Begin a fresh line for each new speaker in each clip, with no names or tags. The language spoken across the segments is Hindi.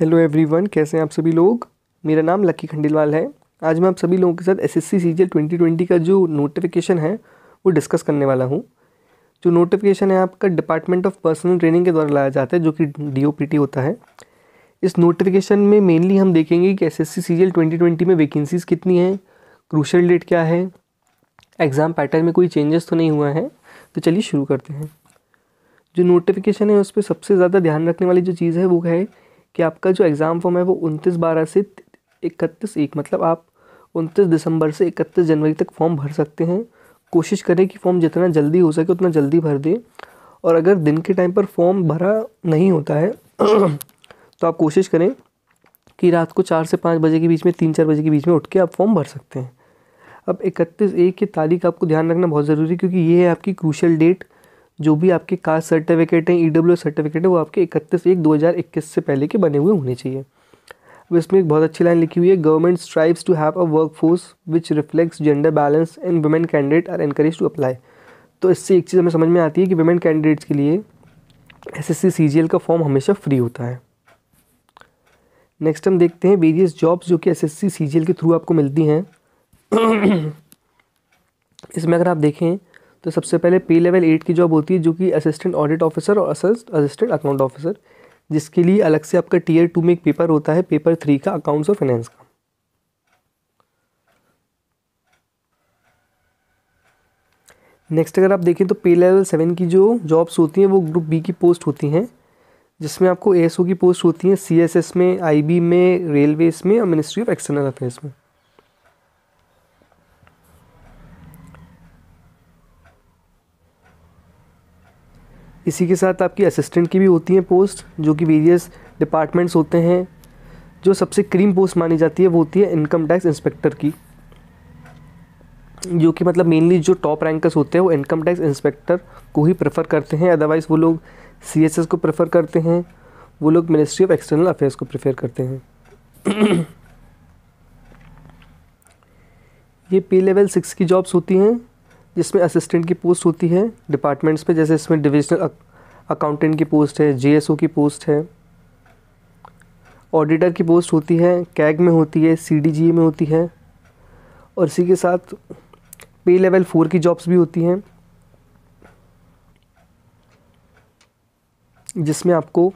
हेलो एवरीवन कैसे हैं आप सभी लोग मेरा नाम लक्की खंडेलवाल है आज मैं आप सभी लोगों के साथ S S C twenty twenty का जो नोटिफिकेशन है वो डिस्कस करने वाला हूँ जो नोटिफिकेशन है आपका डिपार्टमेंट ऑफ पर्सनल ट्रेनिंग के द्वारा लाया जाता है जो कि डी ओ पी टी होता है इस नोटिफिकेशन में मेनली हम देखेंगे कि S S C C twenty twenty में वैकेंसीज़ कितनी हैं क्रूशल डेट क्या है एग्ज़ाम पैटर्न में कोई चेंजेस तो नहीं हुआ है तो चलिए शुरू करते हैं जो नोटिफिकेशन है उस पर सबसे ज़्यादा ध्यान रखने वाली जो चीज़ है वो है कि आपका जो एग्ज़ाम फॉर्म है वो उनतीस बारह से इकतीस एक मतलब आप उनतीस दिसंबर से इकतीस जनवरी तक फॉर्म भर सकते हैं कोशिश करें कि फॉर्म जितना जल्दी हो सके उतना जल्दी भर दें और अगर दिन के टाइम पर फॉर्म भरा नहीं होता है तो आप कोशिश करें कि रात को चार से पाँच बजे के बीच में तीन चार बजे के बीच में उठ के आप फॉर्म भर सकते हैं अब इकतीस एक की तारीख आपको ध्यान रखना बहुत ज़रूरी है क्योंकि ये है आपकी क्रूशल डेट जो भी आपके कास्ट सर्टिफिकेट हैं ई सर्टिफिकेट है वो आपके इकतीस एक दो हज़ार इक्कीस से पहले के बने हुए होने चाहिए अब इसमें एक बहुत अच्छी लाइन लिखी हुई है government strives to have a work force which reflects gender balance and women candidate are encourage to apply तो इससे एक चीज़ हमें समझ में आती है कि वुमेन कैंडिडेट्स के लिए S S C C G L का फॉर्म हमेशा फ्री होता है नेक्स्ट हम देखते हैं वेरियस जॉब्स जो कि S S C C G L के थ्रू आपको मिलती हैं इसमें अगर आप देखें तो सबसे पहले पे लेवल एट की जॉब होती है जो कि असिस्टेंट ऑडिट ऑफिसर और असिस्टेंट अकाउंट ऑफिसर जिसके लिए अलग से आपका टीयर टू में एक पेपर होता है पेपर थ्री का अकाउंट्स और फाइनेंस का नेक्स्ट अगर आप देखें तो पे लेवल सेवन की जो जॉब्स होती हैं वो ग्रुप बी की पोस्ट होती हैं जिसमें आपको एएसओ की पोस्ट होती हैं सी में आई में रेलवेज़ में और मिनिस्ट्री ऑफ एक्सटर्नल अफेयर्स में इसी के साथ आपकी असिस्टेंट की भी होती हैं पोस्ट जो कि वेरियस डिपार्टमेंट्स होते हैं जो सबसे क्रीम पोस्ट मानी जाती है वो होती है इनकम टैक्स इंस्पेक्टर की जो कि मतलब मेनली जो टॉप रैंकर्स होते हैं वो इनकम टैक्स इंस्पेक्टर को ही प्रेफर करते हैं अदरवाइज़ वो लोग सी को प्रेफर करते हैं वो लोग मिनिस्ट्री ऑफ एक्सटर्नल अफेयर्स को प्रेफर करते हैं ये पे लेवल सिक्स की जॉब्स होती हैं जिसमें असिस्टेंट की पोस्ट होती है डिपार्टमेंट्स पे जैसे इसमें डिविजनल अकाउंटेंट की पोस्ट है जीएसओ की पोस्ट है ऑडिटर की पोस्ट होती है कैग में होती है सीडीजीए e में होती है और इसी के साथ पे लेवल फोर की जॉब्स भी होती हैं जिसमें आपको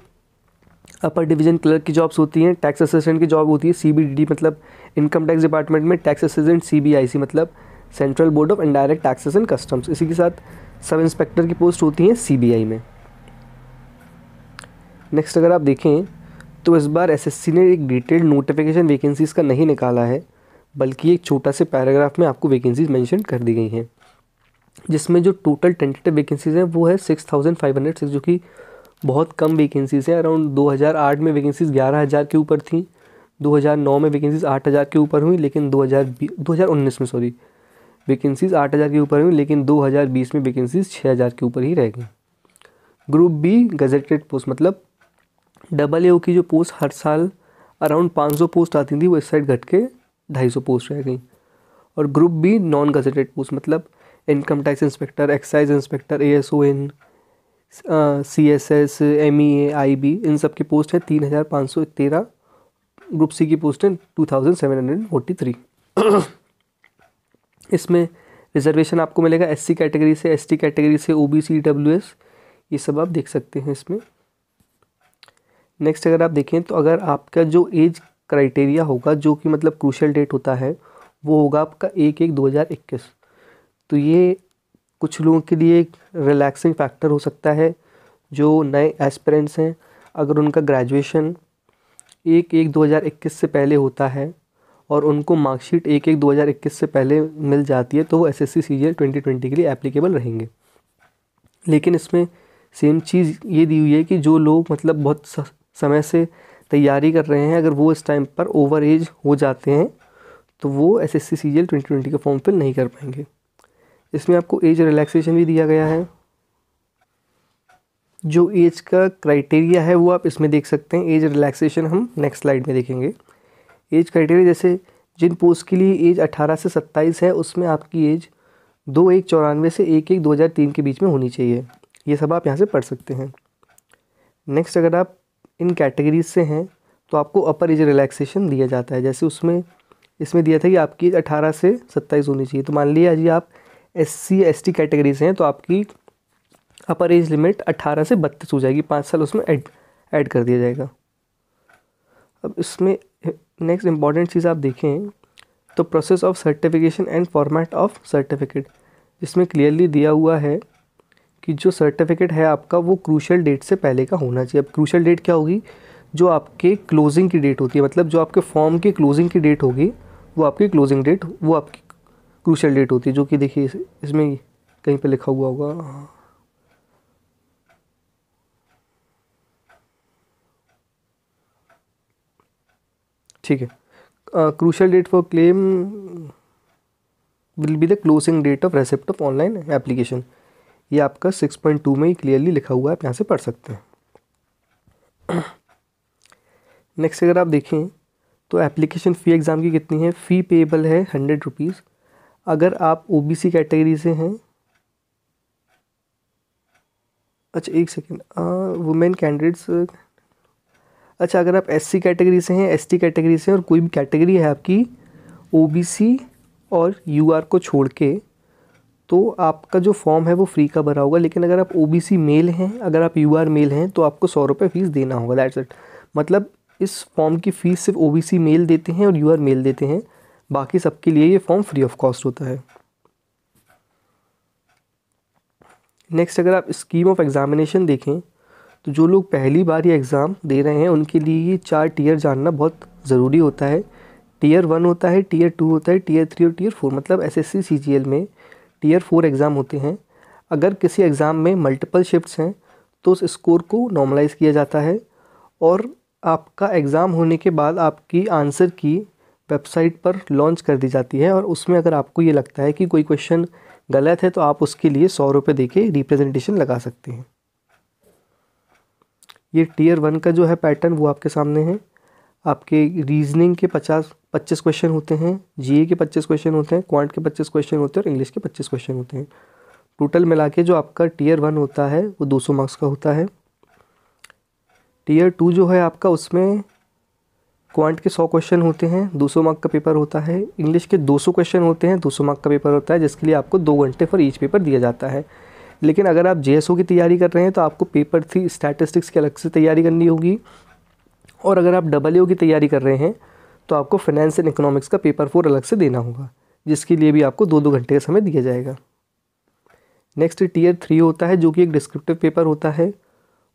अपर डिवीजन क्लर्क की जॉब्स होती हैं टैक्स असिस्टेंट की जॉब होती है सीबीडीडी मतलब इनकम टैक्स डिपार्टमेंट में टैक्स असिस्टेंट सीबीआईसी मतलब central board of indirect taxes and customs इसी के साथ सब इंस्पेक्टर की पोस्ट होती है सी में नेक्स्ट अगर आप देखें तो इस बार एस ने एक डिटेल्ड नोटिफिकेशन वैकेंसीज़ का नहीं निकाला है बल्कि एक छोटा से पैराग्राफ में आपको वैकेंसीज मेंशन कर दी गई हैं जिसमें जो टोटल टेंटेटिव वैकेंसीज़ हैं वो है six thousand five hundred six जो कि बहुत कम वैकेंसीज़ हैं अराउंड दो हज़ार आठ में वैकेंसीज़ ग्यारह हज़ार के ऊपर थी दो हज़ार नौ में वैकेंसीज़ आठ हज़ार के ऊपर हुई लेकिन दो हज़ार दो हज़ार उन्नीस में सॉरी वैकेंसीज आठ हज़ार के ऊपर हुई लेकिन बीस में वैकेंसीज हज़ार के ऊपर ही रह गई ग्रुप बी गजेटेड पोस्ट मतलब डबल ए की जो पोस्ट हर साल अराउंड 500 पोस्ट आती थी वो इस साइड घट के 250 पोस्ट रह गई और group B non gazetted post मतलब income tax inspector excise inspector A S O N C S S M E A I B इन सब की पोस्ट हैं तीन हज़ार पाँच सौ तेरह ग्रुप सी की पोस्ट हैं two thousand seven hundred forty three इसमें रिजर्वेशन आपको मिलेगा एस कैटेगरी से एस कैटेगरी से डब्ल्यू एस ये सब आप देख सकते हैं इसमें नेक्स्ट अगर आप देखें तो अगर आपका जो एज क्राइटेरिया होगा जो कि मतलब क्रूशल डेट होता है वो होगा आपका एक एक दो हज़ार इक्कीस तो ये कुछ लोगों के लिए एक रिलैक्सिंग फैक्टर हो सकता है जो नए एस्परेंट्स हैं अगर उनका ग्रेजुएशन एक एक दो हज़ार इक्कीस से पहले होता है और उनको मार्कशीट एक एक इक्कीस से पहले मिल जाती है तो वो S S C L twenty twenty के लिए एप्लीकेबल रहेंगे लेकिन इसमें सेम चीज़ ये दी हुई है कि जो लोग मतलब बहुत समय से तैयारी कर रहे हैं अगर वो इस टाइम पर ओवर एज हो जाते हैं तो वो S S C C G L twenty twenty का फॉर्म फिल नहीं कर पाएंगे इसमें आपको एज रिलैक्सेशन भी दिया गया है जो एज का क्राइटेरिया है वो आप इसमें देख सकते हैं एज रिलैक्सेशन हम नेक्स्ट स्लाइड में देखेंगे एज क्राइटेरिया जैसे जिन पोस्ट के लिए एज 18 से 27 है उसमें आपकी एज दो एक चौरानवे से एक एक दो हज़ार तीन के बीच में होनी चाहिए ये सब आप यहाँ से पढ़ सकते हैं नेक्स्ट अगर आप इन कैटेगरीज से हैं तो आपको अपर एज रिलैक्सेशन दिया जाता है जैसे उसमें इसमें दिया था कि आपकी एज अठारह से सत्ताईस होनी चाहिए तो मान लीजिए जी आप S C S T category से हैं तो आपकी अपर एज लिमिट अट्ठारह से बत्तीस हो जाएगी पाँच साल उसमें ऐड ऐड कर दिया जाएगा अब इसमें नेक्स्ट इंपॉर्टेंट चीज़ आप देखें तो process of certification and format of certificate इसमें क्लियरली दिया हुआ है कि जो सर्टिफिकेट है आपका वो क्रूशल डेट से पहले का होना चाहिए अब क्रूशल डेट क्या होगी जो आपके क्लोजिंग की डेट होती है मतलब जो आपके फॉर्म की क्लोजिंग की डेट होगी वो आपकी क्लोजिंग डेट वो आपकी क्रूशल डेट होती है जो कि देखिए इसमें कहीं पे लिखा हुआ होगा हाँ ठीक है crucial date for claim will be the closing date of receipt of online application ये आपका सिक्स पॉइंट टू में ही क्लियरली लिखा हुआ है आप यहाँ से पढ़ सकते हैं नेक्स्ट अगर आप देखें तो एप्लीकेशन फ़ी एग्ज़ाम की कितनी है फ़ी पेबल है हंड्रेड रुपीज़ अगर आप ओ बी सी कैटेगरी से हैं अच्छा एक सेकेंड वुमेन कैंडिडेट्स अच्छा अगर आप एससी कैटेगरी से हैं एसटी कैटेगरी से हैं और कोई भी कैटेगरी है आपकी ओबीसी और यूआर को छोड़ के तो आपका जो फॉर्म है वो फ्री का भरा होगा लेकिन अगर आप ओबीसी मेल हैं अगर आप यूआर मेल हैं तो आपको सौ रुपये फ़ीस देना होगा दैट्स इट मतलब इस फॉर्म की फ़ीस सिर्फ ओ मेल देते हैं और यू मेल देते हैं बाकी सबके लिए ये फॉर्म फ्री ऑफ कॉस्ट होता है नेक्स्ट अगर आप स्कीम ऑफ एग्ज़ामिनेशन देखें तो जो लोग पहली बार ये एग्ज़ाम दे रहे हैं उनके लिए ये चार टीयर जानना बहुत ज़रूरी होता है टीयर वन होता है टीयर टू होता है टीयर थ्री और टीयर फोर मतलब एस एस में टीयर फोर एग्ज़ाम होते हैं अगर किसी एग्ज़ाम में मल्टीपल शिफ्ट हैं तो उस स्कोर को नॉर्मलाइज किया जाता है और आपका एग्ज़ाम होने के बाद आपकी आंसर की वेबसाइट पर लॉन्च कर दी जाती है और उसमें अगर आपको ये लगता है कि कोई क्वेश्चन गलत है तो आप उसके लिए सौ रुपये दे के रिप्रेजेंटेशन लगा सकते हैं ये टीयर वन का जो है पैटर्न वो आपके सामने है आपके रीजनिंग के पचास पच्चीस क्वेश्चन होते हैं जीए के पच्चीस क्वेश्चन होते हैं क्वांट के पच्चीस क्वेश्चन होते हैं और इंग्लिश के पच्चीस क्वेश्चन होते हैं टोटल मिला के जो आपका टीयर वन होता है वो दो सौ मार्क्स का होता है टीयर टू जो है आपका उसमें क्वांट के सौ क्वेश्चन होते हैं दो सौ मार्क का पेपर होता है इंग्लिश के दो सौ क्वेश्चन होते हैं दो सौ मार्क का पेपर होता है जिसके लिए आपको दो घंटे फॉर ईच पेपर दिया जाता है लेकिन अगर आप जे की तैयारी कर रहे हैं तो आपको पेपर थ्री स्टैटिस्टिक्स की अलग से तैयारी करनी होगी और अगर आप डबल की तैयारी कर रहे हैं तो आपको फाइनेंस एंड इकोनॉमिक्स का पेपर फोर अलग से देना होगा जिसके लिए भी आपको दो दो घंटे का समय दिया जाएगा नेक्स्ट टीयर थ्री होता है जो कि एक डिस्क्रिप्टिव पेपर होता है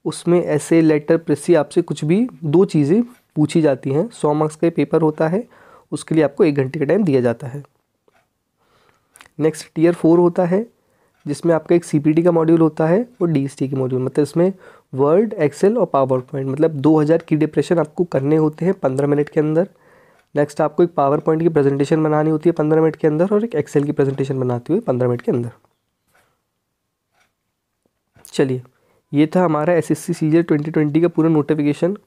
उसमें ऐसे लेटर प्रेसी आपसे कुछ भी दो चीज़ें पूछी जाती हैं सौ मार्क्स का पेपर होता है उसके लिए आपको एक घंटे का टाइम दिया जाता है नेक्स्ट टीयर फोर होता है जिसमें आपका एक सी का मॉड्यूल होता है और डी की मॉड्यूल मतलब इसमें वर्ड एक्सेल और पावर पॉइंट मतलब 2000 की डिप्रेशन आपको करने होते हैं 15 मिनट के अंदर नेक्स्ट आपको एक पावर पॉइंट की प्रेजेंटेशन बनानी होती है 15 मिनट के अंदर और एक एक्सेल की प्रेजेंटेशन बनाती हुई 15 मिनट के अंदर चलिए ये था हमारा एस एस सी ट्वेंटी का पूरा नोटिफिकेशन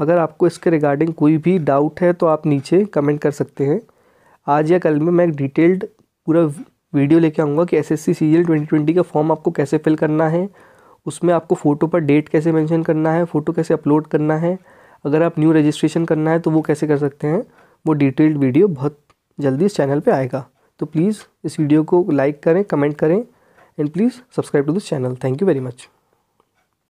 अगर आपको इसके रिगार्डिंग कोई भी डाउट है तो आप नीचे कमेंट कर सकते हैं आज या कल में मैं एक डिटेल्ड पूरा वीडियो लेके आऊँगा कि S S C CGL twenty twenty का फॉर्म आपको कैसे फिल करना है उसमें आपको फ़ोटो पर डेट कैसे मेंशन करना है फ़ोटो कैसे अपलोड करना है अगर आप न्यू रजिस्ट्रेशन करना है तो वो कैसे कर सकते हैं वो डिटेल्ड वीडियो बहुत जल्दी इस चैनल पे आएगा तो प्लीज़ इस वीडियो को लाइक करें कमेंट करें and please subscribe to this channel thank you very much